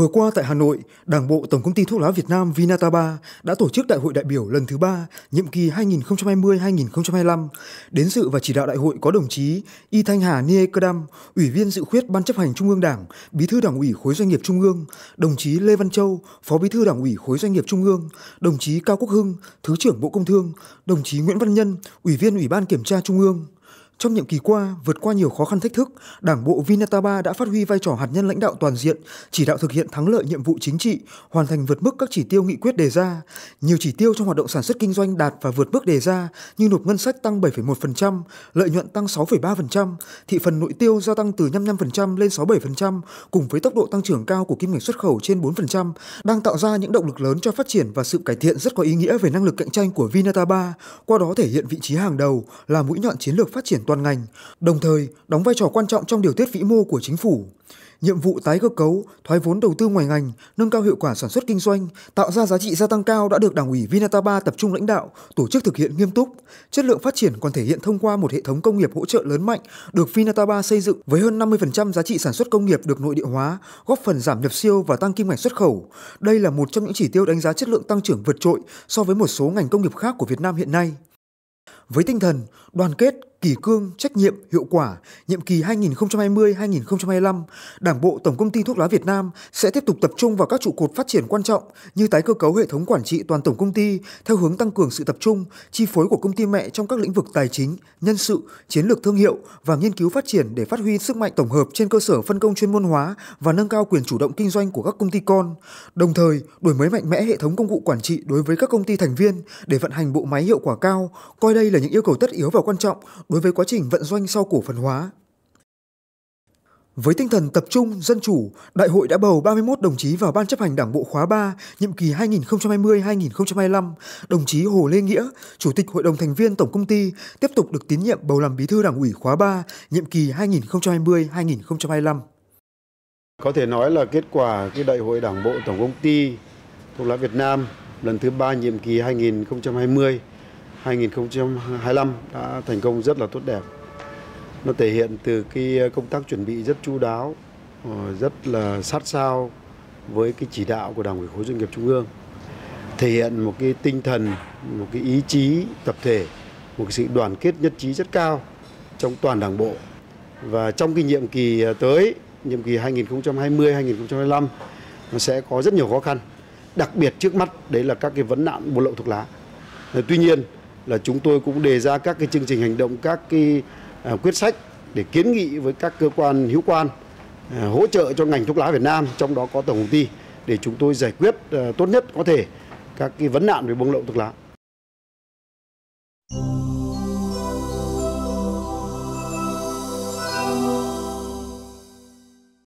Vừa qua tại Hà Nội, Đảng bộ Tổng công ty thuốc lá Việt Nam Vinataba đã tổ chức đại hội đại biểu lần thứ 3, nhiệm kỳ 2020-2025. Đến dự và chỉ đạo đại hội có đồng chí Y Thanh Hà Nie Cơ Đam, Ủy viên dự khuyết Ban chấp hành Trung ương Đảng, Bí thư Đảng ủy Khối Doanh nghiệp Trung ương, đồng chí Lê Văn Châu, Phó Bí thư Đảng ủy Khối Doanh nghiệp Trung ương, đồng chí Cao Quốc Hưng, Thứ trưởng Bộ Công Thương, đồng chí Nguyễn Văn Nhân, Ủy viên Ủy ban Kiểm tra Trung ương. Trong nhiệm kỳ qua, vượt qua nhiều khó khăn thách thức, Đảng bộ Vinataba đã phát huy vai trò hạt nhân lãnh đạo toàn diện, chỉ đạo thực hiện thắng lợi nhiệm vụ chính trị, hoàn thành vượt mức các chỉ tiêu nghị quyết đề ra. Nhiều chỉ tiêu trong hoạt động sản xuất kinh doanh đạt và vượt mức đề ra như nộp ngân sách tăng 7,1%, lợi nhuận tăng 6,3%, thị phần nội tiêu gia tăng từ 55% lên 67% cùng với tốc độ tăng trưởng cao của kim ngạch xuất khẩu trên 4% đang tạo ra những động lực lớn cho phát triển và sự cải thiện rất có ý nghĩa về năng lực cạnh tranh của Vinataba, qua đó thể hiện vị trí hàng đầu là mũi nhọn chiến lược phát triển toàn ngành, đồng thời đóng vai trò quan trọng trong điều tiết vĩ mô của chính phủ. Nhiệm vụ tái cơ cấu, thoái vốn đầu tư ngoài ngành, nâng cao hiệu quả sản xuất kinh doanh, tạo ra giá trị gia tăng cao đã được Đảng ủy Vinataba tập trung lãnh đạo, tổ chức thực hiện nghiêm túc. Chất lượng phát triển còn thể hiện thông qua một hệ thống công nghiệp hỗ trợ lớn mạnh được Vinataba xây dựng với hơn 50% giá trị sản xuất công nghiệp được nội địa hóa, góp phần giảm nhập siêu và tăng kim ngạch xuất khẩu. Đây là một trong những chỉ tiêu đánh giá chất lượng tăng trưởng vượt trội so với một số ngành công nghiệp khác của Việt Nam hiện nay. Với tinh thần đoàn kết, kỳ cương, trách nhiệm, hiệu quả, nhiệm kỳ 2020-2025, Đảng bộ Tổng công ty thuốc lá Việt Nam sẽ tiếp tục tập trung vào các trụ cột phát triển quan trọng như tái cơ cấu hệ thống quản trị toàn tổng công ty theo hướng tăng cường sự tập trung, chi phối của công ty mẹ trong các lĩnh vực tài chính, nhân sự, chiến lược thương hiệu và nghiên cứu phát triển để phát huy sức mạnh tổng hợp trên cơ sở phân công chuyên môn hóa và nâng cao quyền chủ động kinh doanh của các công ty con. Đồng thời, đổi mới mạnh mẽ hệ thống công cụ quản trị đối với các công ty thành viên để vận hành bộ máy hiệu quả cao, coi đây là những yêu cầu tất yếu và quan trọng đối với quá trình vận doanh sau cổ phần hóa. Với tinh thần tập trung, dân chủ, đại hội đã bầu 31 đồng chí vào Ban chấp hành Đảng bộ khóa 3, nhiệm kỳ 2020-2025. Đồng chí Hồ Lê Nghĩa, Chủ tịch Hội đồng thành viên Tổng công ty, tiếp tục được tín nhiệm bầu làm Bí thư Đảng ủy khóa 3, nhiệm kỳ 2020-2025. Có thể nói là kết quả cái đại hội Đảng bộ Tổng công ty thuộc lá Việt Nam lần thứ ba nhiệm kỳ 2020 2025 đã thành công rất là tốt đẹp. Nó thể hiện từ cái công tác chuẩn bị rất chu đáo, ờ, rất là sát sao với cái chỉ đạo của Đảng ủy khối doanh nghiệp trung ương. Thể hiện một cái tinh thần, một cái ý chí tập thể, một cái sự đoàn kết nhất trí rất cao trong toàn Đảng bộ. Và trong cái nhiệm kỳ ờ, tới, nhiệm kỳ 2020-2025 nó sẽ có rất nhiều khó khăn, đặc biệt trước mắt đấy là các cái vấn nạn buôn lậu thuốc lá. Tuy nhiên là chúng tôi cũng đề ra các cái chương trình hành động, các cái à, quyết sách để kiến nghị với các cơ quan hữu quan à, hỗ trợ cho ngành thuốc lá Việt Nam, trong đó có tổng công ty để chúng tôi giải quyết à, tốt nhất có thể các cái vấn nạn về buôn lậu thuốc lá.